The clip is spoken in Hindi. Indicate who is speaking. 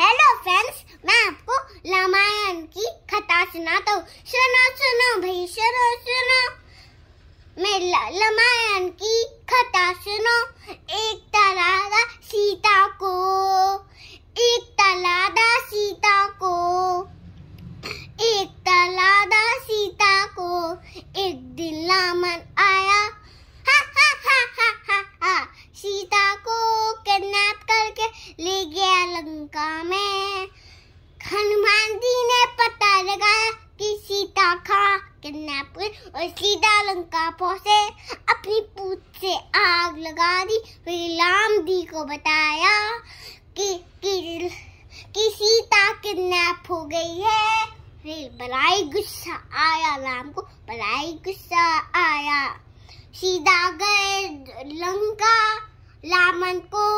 Speaker 1: हेलो फ्रेंड्स मैं आपको रामायण की कथा सुनाता हूँ सुनो सुनो भाई सुनो सुनो मैं रामायण की कथा सुनो एक तलादा सीता को एक तलादा सीता को एक तलादा सीता को एक दिन रामन आया हा हा हा हा हा, हा सीता लंका में हनुमान जी ने पता लगाया कि सीता खा किडनैपर और सीता लंका पहुंचे अपनी पूछ से आग लगा दी फिर राम जी को बताया कि कि, कि सीता किडनैप हो गई है फिर बलाई गुस्सा आया राम को बलाई गुस्सा आया सीधा गए लंका लामन को